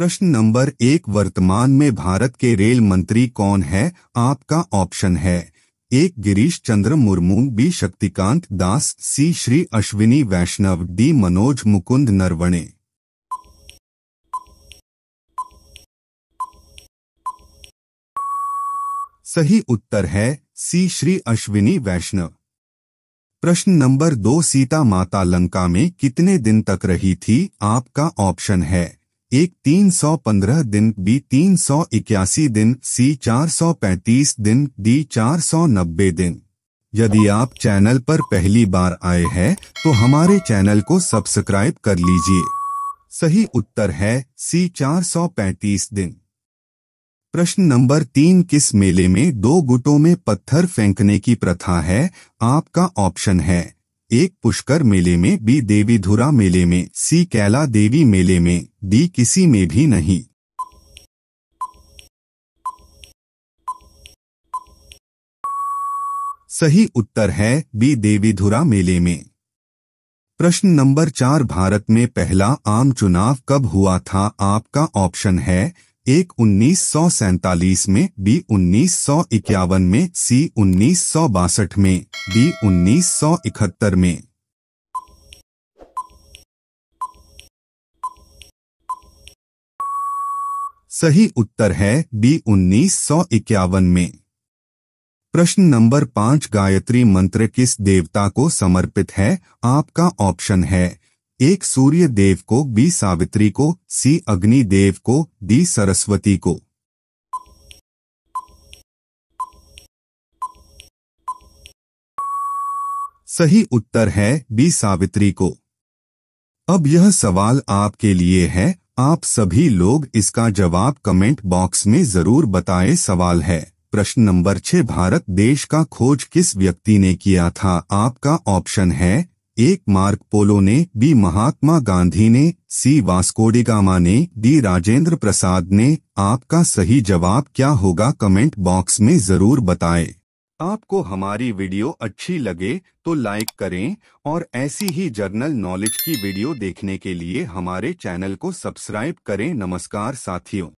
प्रश्न नंबर एक वर्तमान में भारत के रेल मंत्री कौन है आपका ऑप्शन है एक Girish Chandra Murmu B Shaktikanta Das C Shri Ashwini Vaishnaw D Manoj Mukund Naravane सही उत्तर है सी श्री अश्विनी वैष्णव प्रश्न नंबर दो सीता माता लंका में कितने दिन तक रही थी आपका ऑप्शन है एक तीन सौ पंद्रह दिन बी तीन सौ इक्यासी दिन सी चार सौ पैंतीस दिन डी चार सौ नब्बे दिन यदि आप चैनल पर पहली बार आए हैं तो हमारे चैनल को सब्सक्राइब कर लीजिए सही उत्तर है सी चार सौ पैंतीस दिन प्रश्न नंबर तीन किस मेले में दो गुटों में पत्थर फेंकने की प्रथा है आपका ऑप्शन है एक पुष्कर मेले में बी देवी धुरा मेले में सी कैला देवी मेले में डी किसी में भी नहीं सही उत्तर है बी देवीधुरा मेले में प्रश्न नंबर चार भारत में पहला आम चुनाव कब हुआ था आपका ऑप्शन है एक उन्नीस में बी उन्नीस में सी उन्नीस में डी उन्नीस में सही उत्तर है बी उन्नीस में प्रश्न नंबर पांच गायत्री मंत्र किस देवता को समर्पित है आपका ऑप्शन है एक सूर्य देव को बी सावित्री को सी अग्नि देव को डी सरस्वती को सही उत्तर है बी सावित्री को अब यह सवाल आपके लिए है आप सभी लोग इसका जवाब कमेंट बॉक्स में जरूर बताएं सवाल है प्रश्न नंबर छह भारत देश का खोज किस व्यक्ति ने किया था आपका ऑप्शन है एक मार्क पोलो ने बी महात्मा गांधी ने सी वास्कोडिगामा ने डी राजेंद्र प्रसाद ने आपका सही जवाब क्या होगा कमेंट बॉक्स में जरूर बताएं। आपको हमारी वीडियो अच्छी लगे तो लाइक करें और ऐसी ही जर्नल नॉलेज की वीडियो देखने के लिए हमारे चैनल को सब्सक्राइब करें नमस्कार साथियों